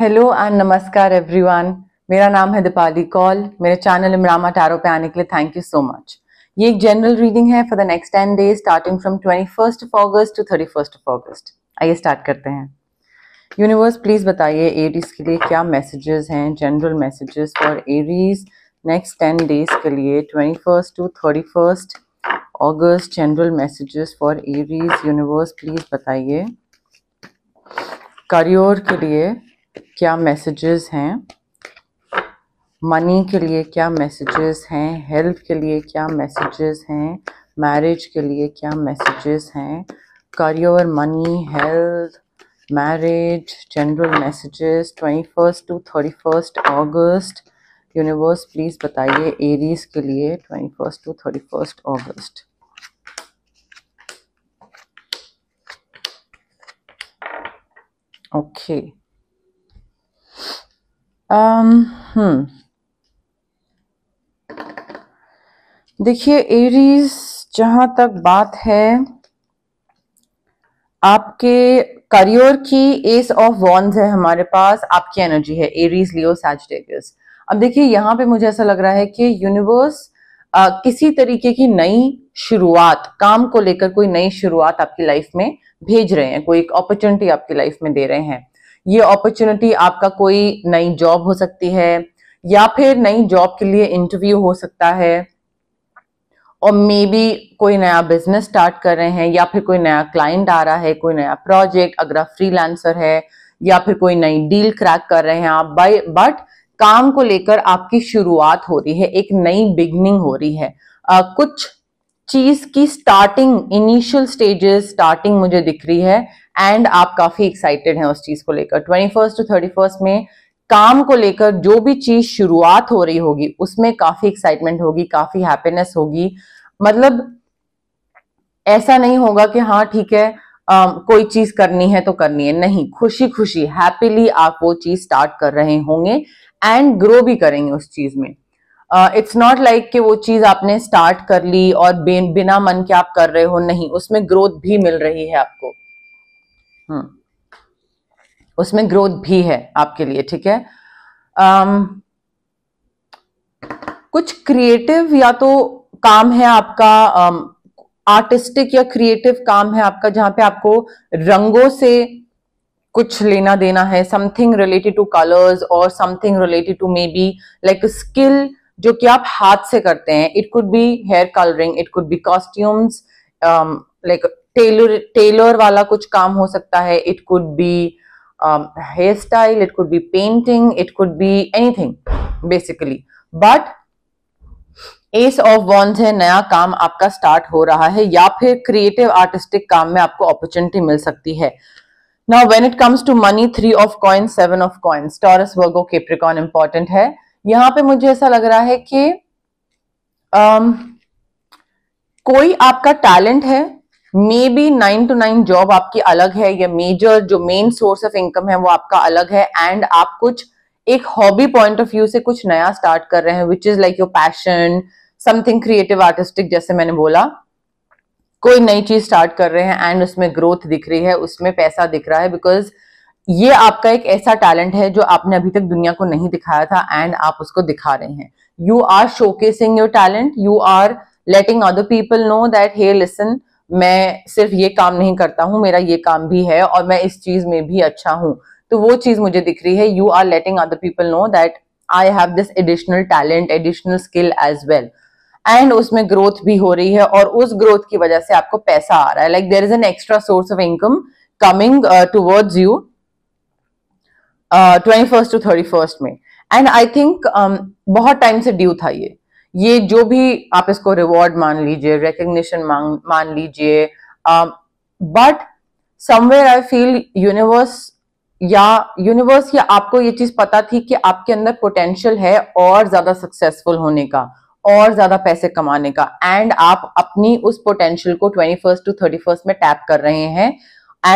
Hello and नमस्कार everyone मेरा नाम है दीपाली कौल मेरे चैनल इमरामा टैरो पे आने के लिए थैंक यू सो मच ये एक जनरल रीडिंग है for the next ten days starting from twenty first of August to thirty first of August आइए स्टार्ट करते हैं यूनिवर्स प्लीज बताइए एरीज के लिए क्या मैसेजेस हैं general messages for Aries next ten days के लिए twenty first to thirty first August general messages for Aries universe please बताइए करियर के लिए क्या मैसेजेस हैं मनी के लिए क्या मैसेजेस हैं हेल्थ के लिए क्या मैसेजेस हैं मैरिज के लिए क्या मैसेजेस हैं career money health marriage general messages twenty first to thirty first August universe please बताइए एरीज के लिए twenty first to thirty first August okay okay. um, hmm देखिए एरीज जहां तक बात है आपके करियर की एस ऑफ वॉन्स है हमारे पास आपकी एनर्जी है एरीज लियो सैजिटेरियस अब देखिए यहाँ पे मुझे ऐसा लग रहा है कि यूनिवर्स किसी तरीके की नई शुरुआत काम को लेकर कोई नई शुरुआत आपकी लाइफ में भेज रहे हैं कोई एक अपॉर्चुनिटी आपकी लाइफ में दे रहे हैं ये अपॉर्चुनिटी आपका कोई नई जॉब हो सकती है या फिर नई जॉब के लिए इंटरव्यू हो सकता है और मे बी कोई नया बिजनेस स्टार्ट कर रहे हैं या फिर कोई नया क्लाइंट आ रहा है कोई नया प्रोजेक्ट अगर आप फ्रीलांसर है या फिर कोई नई डील क्रैक कर रहे हैं आप बाई बट काम को लेकर आपकी शुरुआत हो रही है एक नई बिगनिंग हो रही है आ, कुछ चीज की स्टार्टिंग इनिशियल स्टेजेस स्टार्टिंग मुझे दिख रही है एंड आप काफी एक्साइटेड हैं उस चीज को लेकर twenty first to thirty first में काम को लेकर जो भी चीज शुरुआत हो रही होगी उसमें काफी एक्साइटमेंट होगी काफी हैप्पीनेस होगी मतलब ऐसा नहीं होगा कि हाँ ठीक है आ, कोई चीज करनी है तो करनी है नहीं खुशी खुशी हैप्पीली आप वो चीज स्टार्ट कर रहे होंगे एंड ग्रो भी करेंगे उस चीज में इट्स नॉट लाइक कि वो चीज आपने स्टार्ट कर ली और बिना मन के आप कर रहे हो नहीं उसमें ग्रोथ भी मिल रही है आपको हम्म। उसमें ग्रोथ भी है आपके लिए ठीक है um, कुछ क्रिएटिव या तो काम है आपका um, आर्टिस्टिक या क्रिएटिव काम है आपका जहां पे आपको रंगों से कुछ लेना देना है समथिंग रिलेटेड टू कलर्स और something related to maybe like skill जो कि आप हाथ से करते हैं it could be hair colouring it could be costumes like tailor tailor वाला कुछ काम हो सकता है it could be hair style it could be painting it could be anything basically but ace of wands है नया काम आपका स्टार्ट हो रहा है या फिर क्रिएटिव आर्टिस्टिक काम में आपको अपॉर्चुनिटी मिल सकती है now when it comes to money three of coins seven of coins Taurus Virgo Capricorn important है यहाँ पे मुझे ऐसा लग रहा है कि um, कोई आपका टैलेंट है maybe nine to nine job आपकी अलग है या मेजर जो मेन सोर्स ऑफ इनकम है वो आपका अलग है एंड आप कुछ एक हॉबी पॉइंट ऑफ व्यू से कुछ नया स्टार्ट कर रहे हैं which is like your passion something creative artistic जैसे मैंने बोला कोई नई चीज स्टार्ट कर रहे हैं एंड उसमें ग्रोथ दिख रही है उसमें पैसा दिख रहा है बिकॉज ये आपका एक ऐसा टैलेंट है जो आपने अभी तक दुनिया को नहीं दिखाया था एंड आप उसको दिखा रहे हैं you are showcasing your talent you are letting other people know that hey listen मैं सिर्फ ये काम नहीं करता हूँ मेरा ये काम भी है और मैं इस चीज में भी अच्छा हूँ तो वो चीज मुझे दिख रही है you are letting other people know that I have this additional talent additional skill as well and उसमें ग्रोथ भी हो रही है और उस ग्रोथ की वजह से आपको पैसा आ रहा है like there is an extra source of income coming towards you twenty first to thirty first में एंड आई थिंक बहुत टाइम से ड्यू था ये ये जो भी आप इसको रिवॉर्ड मान लीजिए रिकग्निशन मान लीजिए but somewhere I feel universe या यूनिवर्स या आपको ये चीज पता थी कि आपके अंदर पोटेंशियल है और ज्यादा सक्सेसफुल होने का और ज्यादा पैसे कमाने का एंड आप अपनी उस पोटेंशियल को twenty first to thirty first में टैप कर रहे हैं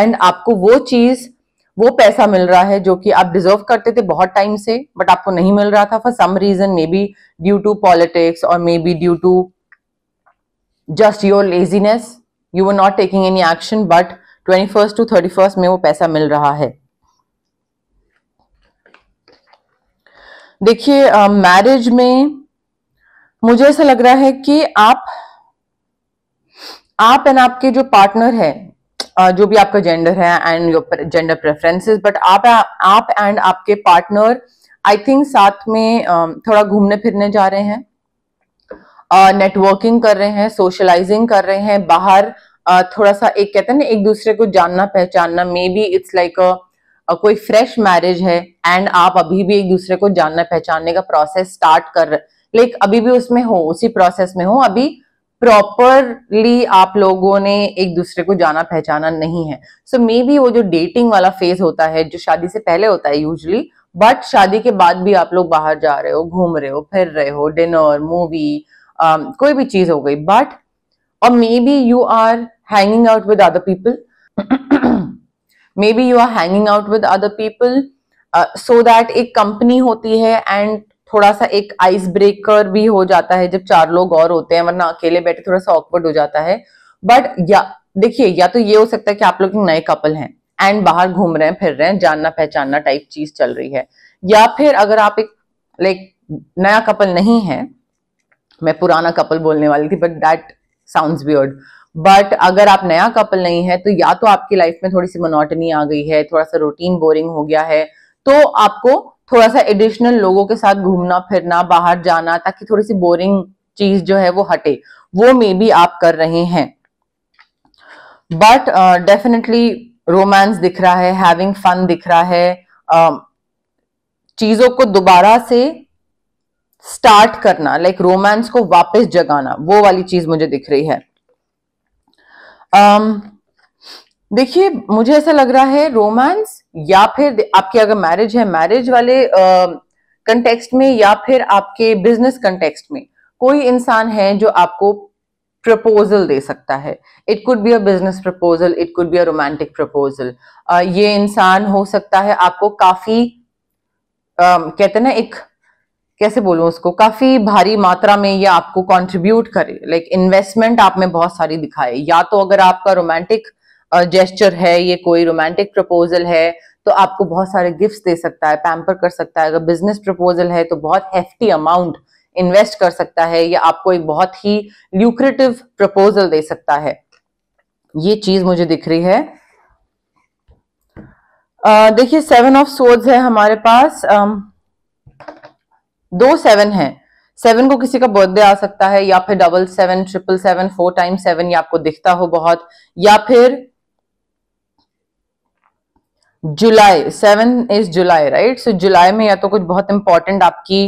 एंड आपको वो चीज वो पैसा मिल रहा है जो कि आप डिजर्व करते थे बहुत टाइम से बट आपको नहीं मिल रहा था for some reason maybe due to politics और maybe due to just your laziness you are not taking any action but twenty first to thirty first में वो पैसा मिल रहा है देखिए मैरिज uh, में मुझे ऐसा लग रहा है कि आप आप एंड आपके जो पार्टनर है जो भी आपका जेंडर है and your gender preferences but आप आप एंड आपके पार्टनर आई थिंक साथ में थोड़ा घूमने फिरने जा रहे हैं नेटवर्किंग uh, कर रहे हैं सोशलाइजिंग कर रहे हैं बाहर uh, थोड़ा सा एक कहते हैं ना एक दूसरे को जानना पहचानना मे बी इट्स लाइक कोई फ्रेश मैरिज है एंड आप अभी भी एक दूसरे को जानना पहचानने का प्रोसेस स्टार्ट कर रहे लाइक like, अभी भी उसमें हो उसी प्रोसेस में हो अभी प्रॉपरली आप लोगों ने एक दूसरे को जाना पहचाना नहीं है सो मे बी वो जो डेटिंग वाला फेज होता है जो शादी से पहले होता है यूजली बट शादी के बाद भी आप लोग बाहर जा रहे हो घूम रहे हो फिर रहे हो डिनर मूवी um, कोई भी चीज हो गई बट और maybe you are hanging out with other people maybe you are hanging out with other people so that एक कंपनी होती है एंड थोड़ा सा एक आइस ब्रेकर भी हो जाता है जब चार लोग और होते हैं वरना अकेले बैठे थोड़ा सा ऑकवर्ड हो जाता है बट या देखिए या तो ये हो सकता है कि आप लोग नए कपल हैं एंड बाहर घूम रहे हैं फिर रहे हैं जानना पहचानना टाइप चीज चल रही है या फिर अगर आप एक लाइक नया कपल नहीं है मैं पुराना कपल बोलने वाली थी but that sound weird but अगर आप नया कपल नहीं है तो या तो आपकी लाइफ में थोड़ी सी मोनोटनी आ गई है थोड़ा सा रूटीन बोरिंग हो गया है तो आपको थोड़ा सा एडिशनल लोगों के साथ घूमना फिरना बाहर जाना ताकि थोड़ी सी बोरिंग चीज जो है वो हटे वो मे बी आप कर रहे हैं बट डेफिनेटली रोमांस दिख रहा है हैविंग फन दिख रहा है uh, um, चीजों को दोबारा से स्टार्ट करना लाइक like रोमांस को वापस जगाना वो वाली चीज मुझे दिख रही है um, देखिए मुझे ऐसा लग रहा है रोमांस या फिर आपकी अगर मैरिज है मैरिज वाले कंटेक्स्ट uh, में या फिर आपके बिजनेस कंटेक्स्ट में कोई इंसान है जो आपको प्रपोजल दे सकता है it could be a business proposal it could be a romantic proposal ये इंसान हो सकता है आपको काफी uh, कहते ना एक कैसे बोलूँ उसको काफी भारी मात्रा में ये आपको कंट्रीब्यूट करे लाइक like, इन्वेस्टमेंट आप में बहुत सारी दिखाए या तो अगर आपका रोमांटिक जेस्चर है ये कोई रोमांटिक प्रपोजल है तो आपको बहुत सारे गिफ्ट्स दे सकता है पैम्पर कर सकता है अगर बिजनेस प्रपोजल है तो बहुत हेफ्टी अमाउंट इन्वेस्ट कर सकता है या आपको एक बहुत ही ल्यूक्रेटिव प्रपोजल दे सकता है ये चीज मुझे दिख रही है देखिए सेवन ऑफ सोर्ड्स है हमारे पास आ, दो सेवन है सेवन को किसी का बर्थडे आ सकता है या फिर double seven triple seven four time seven ये आपको दिखता हो बहुत या फिर July seven is July right so जुलाई में या तो कुछ बहुत इंपॉर्टेंट आपकी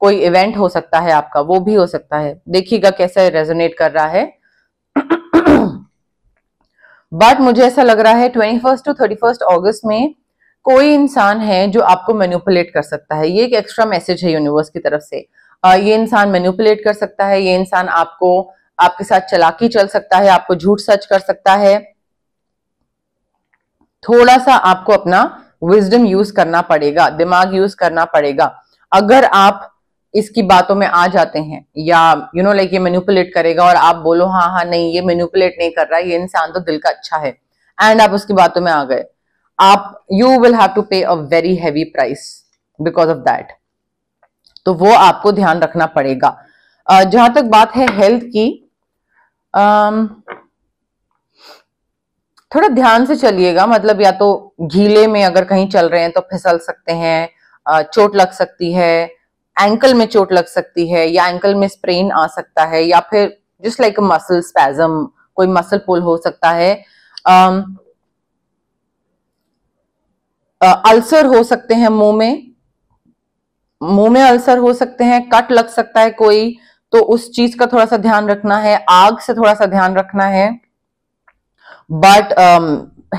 कोई इवेंट हो सकता है आपका वो भी हो सकता है देखिएगा कैसा रेजोनेट कर रहा है बट मुझे ऐसा लग रहा है twenty first to thirty first August में कोई इंसान है जो आपको मैन्युपुलेट कर सकता है ये एक एक्स्ट्रा मैसेज है यूनिवर्स की तरफ से आ, ये इंसान मैन्युपुलेट कर सकता है ये इंसान आपको आपके साथ चलाकी चल सकता है आपको झूठ सच कर सकता है थोड़ा सा आपको अपना विजडम यूज करना पड़ेगा दिमाग यूज करना पड़ेगा अगर आप इसकी बातों में आ जाते हैं या यू नो लाइक ये मेन्यूपुलेट करेगा और आप बोलो हाँ हाँ नहीं ये मेन्यूपुलेट नहीं कर रहा है ये इंसान तो दिल का अच्छा है एंड आप उसकी बातों में आ गए आप you will have to pay a very heavy price because of that तो वो आपको ध्यान रखना पड़ेगा जहां तक बात है हेल्थ की um, थोड़ा ध्यान से चलिएगा मतलब या तो घीले में अगर कहीं चल रहे हैं तो फिसल सकते हैं चोट लग सकती है एंकल में चोट लग सकती है या एंकल में स्प्रेन आ सकता है या फिर जस्ट लाइक मसल स्पैजम कोई मसल पुल हो सकता है अल्सर हो सकते हैं मुंह में मुंह में अल्सर हो सकते हैं कट लग सकता है कोई तो उस चीज का थोड़ा सा ध्यान रखना है आग से थोड़ा सा ध्यान रखना है बट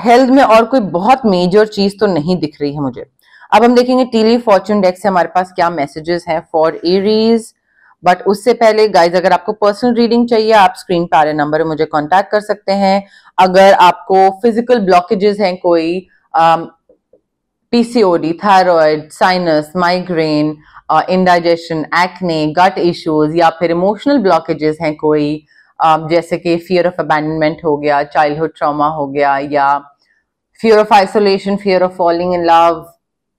हेल्थ um, में और कोई बहुत मेजर चीज तो नहीं दिख रही है मुझे अब हम देखेंगे टीली फॉर्चून डेक्स से हमारे पास क्या मैसेजेस हैं फॉर एरीज बट उससे पहले गाइज अगर आपको पर्सनल रीडिंग चाहिए आप स्क्रीन पर आ रहे नंबर में मुझे कॉन्टेक्ट कर सकते हैं अगर आपको फिजिकल ब्लॉकेजेस हैं कोई PCOD thyroid sinus migraine indigestion acne gut issues या फिर इमोशनल ब्लॉकेजेस हैं कोई Um, जैसे कि फियर ऑफ अबैंडमेंट हो गया चाइल्डहुड ट्रॉमा हो गया या fear of isolation fear of falling in love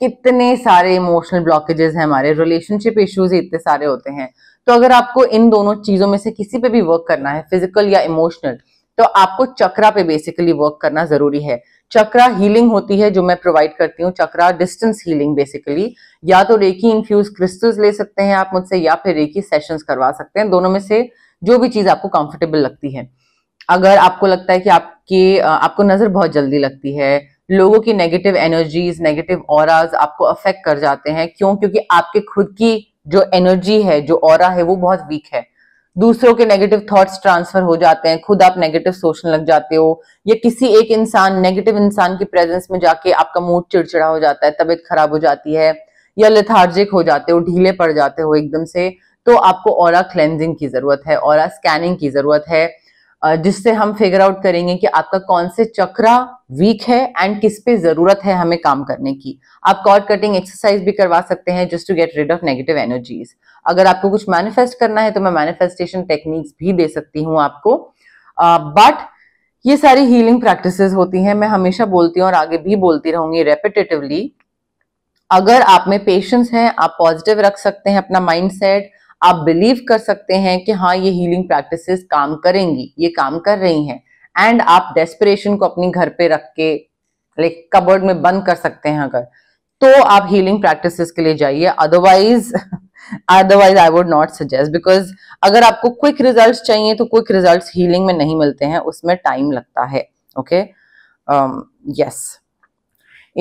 कितने सारे इमोशनल ब्लॉकेजेस हैं हमारे रिलेशनशिप इश्यूज इतने सारे होते हैं तो अगर आपको इन दोनों चीज़ों में से किसी पे भी वर्क करना है फिजिकल या इमोशनल तो आपको चक्रा पे बेसिकली वर्क करना ज़रूरी है चक्रा हीलिंग होती है जो मैं प्रोवाइड करती हूँ चक्रा डिस्टेंस हीलिंग बेसिकली या तो रेकी इन्फ्यूज क्रिस्टल्स ले सकते हैं आप मुझसे या फिर रेकी सेशंस करवा सकते हैं दोनों में से जो भी चीज आपको कंफर्टेबल लगती है अगर आपको लगता है कि आपके आपको नजर बहुत जल्दी लगती है लोगों की नेगेटिव एनर्जीज नेगेटिव और आपको अफेक्ट कर जाते हैं क्यों क्योंकि आपके खुद की जो एनर्जी है जो और है वो बहुत वीक है दूसरों के नेगेटिव थॉट्स ट्रांसफर हो जाते हैं खुद आप नेगेटिव सोचने लग जाते हो या किसी एक इंसान नेगेटिव इंसान की प्रेजेंस में जाके आपका मूड चिड़चिड़ा हो जाता है तबीयत खराब हो जाती है या लिथार्जिक हो जाते हो ढीले पड़ जाते हो एकदम से तो आपको और क्लेंजिंग की ज़रूरत है और स्कैनिंग की ज़रूरत है जिससे हम फिगर आउट करेंगे कि आपका कौन से चक्रा वीक है एंड किस पे ज़रूरत है हमें काम करने की आप कॉर्ड कटिंग एक्सरसाइज भी करवा सकते हैं just to get rid of negative energies अगर आपको कुछ मैनिफेस्ट करना है तो मैं मैनिफेस्टेशन टेक्निक्स भी दे सकती हूँ आपको बट ये सारी हीलिंग प्रैक्टिसेस होती हैं मैं हमेशा बोलती हूँ और आगे भी बोलती रहूंगी रेपिटेटिवली अगर आप में पेशेंस है आप पॉजिटिव रख सकते हैं अपना माइंड सेट आप बिलीव कर सकते हैं कि हाँ ये हीलिंग प्रैक्टिसेस काम करेंगी ये काम कर रही हैं एंड आप डेस्परेशन को अपनी घर पे रख के लाइक कबर्ड में बंद कर सकते हैं अगर तो आप हीलिंग प्रैक्टिसेस के लिए जाइए otherwise otherwise I would not suggest because अगर आपको क्विक रिजल्ट्स चाहिए तो क्विक रिजल्ट्स हीलिंग में नहीं मिलते हैं उसमें टाइम लगता है ओके यस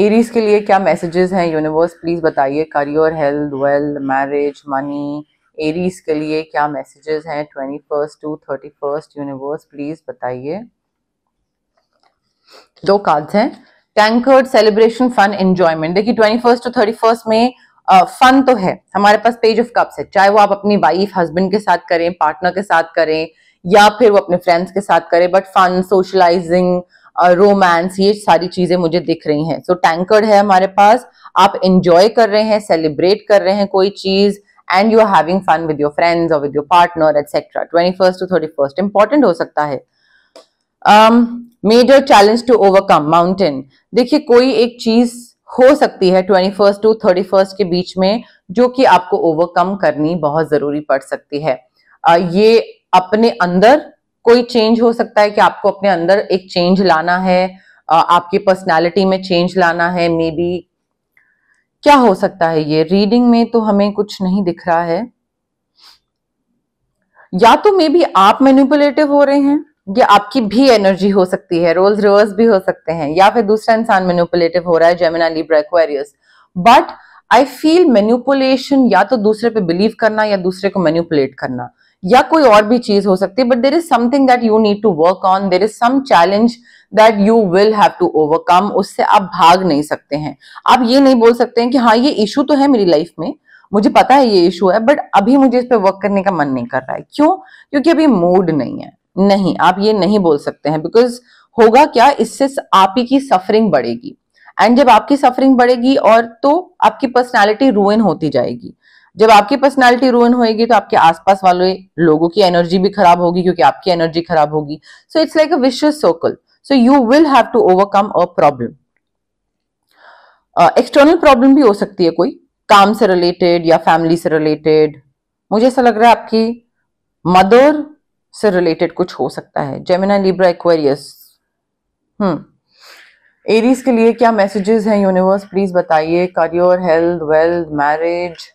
एरीज के लिए क्या मैसेजेस हैं यूनिवर्स प्लीज बताइए career health wealth marriage money Aries के लिए क्या मैसेजेस हैं twenty first to thirty first universe please बताइए दो कार्ड्स हैं टैंकर्ड सेलिब्रेशन फन एंजॉयमेंट देखिए twenty first to thirty first में फन uh, तो है हमारे पास पेज ऑफ कप्स है चाहे वो आप अपनी वाइफ हस्बैंड के साथ करें पार्टनर के साथ करें या फिर वो अपने फ्रेंड्स के साथ करें बट फन सोशलाइजिंग रोमांस ये सारी चीजें मुझे दिख रही हैं सो so, टैंकर्ड है हमारे पास आप इंजॉय कर रहे हैं सेलिब्रेट कर रहे हैं कोई चीज and you are having fun with your friends और with your partner etcetera twenty first to thirty first important हो सकता है major challenge to overcome mountain देखिए कोई एक चीज हो सकती है twenty first to thirty first के बीच में जो कि आपको ओवरकम करनी बहुत जरूरी पड़ सकती है uh, ये अपने अंदर कोई चेंज हो सकता है कि आपको अपने अंदर एक चेंज लाना है uh, आपकी पर्सनालिटी में चेंज लाना है मे बी क्या हो सकता है ये रीडिंग में तो हमें कुछ नहीं दिख रहा है या तो मे बी आप मैनिपुलेटिव हो रहे हैं या आपकी भी एनर्जी हो सकती है रोल्स रिवर्स भी हो सकते हैं या फिर दूसरा इंसान मैनिपुलेटिव हो रहा है Gemini Libra Aquarius but I feel manipulation या तो दूसरे पे बिलीव करना या दूसरे को मेन्यूपुलेट करना या कोई और भी चीज हो सकती है but there is something that you need to work on there is some challenge that you will have to overcome उससे आप भाग नहीं सकते हैं आप ये नहीं बोल सकते हैं कि हाँ ये इशू तो है मेरी लाइफ में मुझे पता है ये इशू है बट अभी मुझे इस पर वर्क करने का मन नहीं कर रहा है क्यों क्योंकि अभी मूड नहीं है नहीं आप ये नहीं बोल सकते हैं बिकॉज होगा क्या इससे आप ही की सफरिंग बढ़ेगी एंड जब आपकी सफरिंग बढ़ेगी और तो आपकी पर्सनैलिटी रुइन होती जाएगी जब आपकी पर्सनालिटी रूइन होगी तो आपके आसपास वाले लोगों की एनर्जी भी खराब होगी क्योंकि आपकी एनर्जी खराब होगी so it's like a vicious circle so you will have to overcome a problem external problem भी हो सकती है कोई काम से रिलेटेड या फैमिली से रिलेटेड मुझे ऐसा लग रहा है आपकी मदर से रिलेटेड कुछ हो सकता है Gemini Libra Aquarius hmm Aries के लिए क्या मैसेजेस हैं यूनिवर्स प्लीज बताइए career health wealth marriage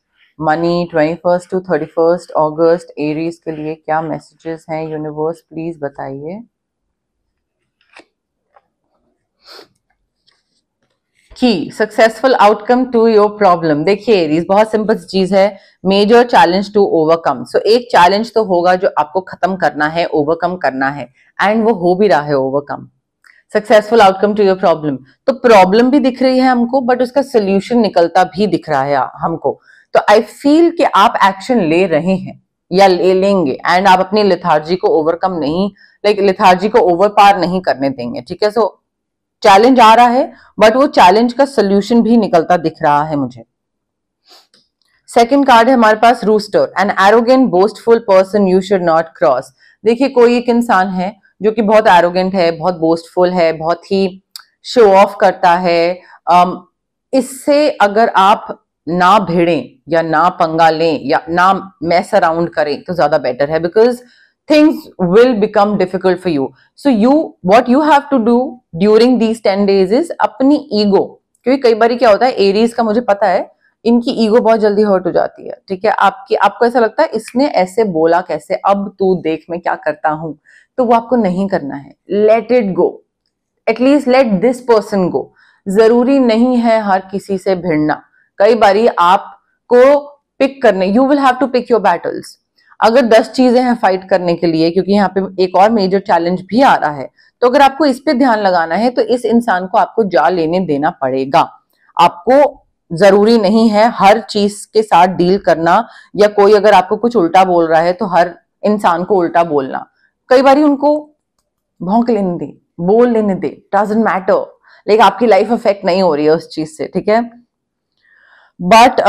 money twenty first to thirty first August Aries के लिए क्या मैसेजेस हैं यूनिवर्स प्लीज बताइए की successful outcome to your problem देखिए एरीज बहुत सिंपल चीज है major challenge to overcome so एक चैलेंज तो होगा जो आपको खत्म करना है ओवरकम करना है एंड वो हो भी रहा है overcome successful outcome to your problem तो प्रॉब्लम भी दिख रही है हमको बट उसका सोल्यूशन निकलता भी दिख रहा है हमको तो आई फील कि आप एक्शन ले रहे हैं या ले लेंगे एंड आप अपनी लिथार्जी को ओवरकम नहीं लाइक like, लिथार्जी को ओवर पार नहीं करने देंगे ठीक है सो चैलेंज आ रहा है बट वो चैलेंज का सोल्यूशन भी निकलता दिख रहा है मुझे सेकेंड कार्ड है हमारे पास rooster an arrogant boastful person you should not cross देखिए कोई एक इंसान है जो कि बहुत एरोगेंट है बहुत बोस्टफुल है बहुत ही शो ऑफ करता है um, इससे अगर आप ना भिड़ें या ना पंगा लें या ना मैस अराउंड करें तो ज्यादा बेटर है because things will become difficult for you so you what you have to do during these ten days is अपनी ईगो क्योंकि कई बार क्या होता है एरीज का मुझे पता है इनकी ईगो बहुत जल्दी हर्ट हो जाती है ठीक है आपकी आपको ऐसा लगता है इसने ऐसे बोला कैसे अब तू देख मैं क्या करता हूं तो वो आपको नहीं करना है let it go at least let this person go जरूरी नहीं है हर किसी से भिड़ना कई बार आपको पिक करने you will have to pick your battles अगर दस चीजें हैं फाइट करने के लिए क्योंकि यहाँ पे एक और मेजर चैलेंज भी आ रहा है तो अगर आपको इस पे ध्यान लगाना है तो इस इंसान को आपको जा लेने देना पड़ेगा आपको जरूरी नहीं है हर चीज के साथ डील करना या कोई अगर आपको कुछ उल्टा बोल रहा है तो हर इंसान को उल्टा बोलना कई बार उनको भौंक लेने दे बोल लेने दे डजेंट मैटर लाइक आपकी लाइफ अफेक्ट नहीं हो रही है उस चीज से ठीक है बट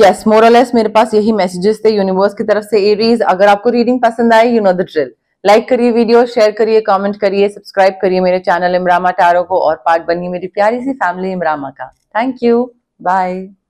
यस मोरलेस मेरे पास यही मैसेजेस थे यूनिवर्स की तरफ से एरीज अगर आपको रीडिंग पसंद आए you know the drill like करिए वीडियो शेयर करिए कमेंट करिए सब्सक्राइब करिए मेरे चैनल इमरामा टारो को और पार्ट बनिए मेरी प्यारी सी फैमिली इमरामा का थैंक यू बाय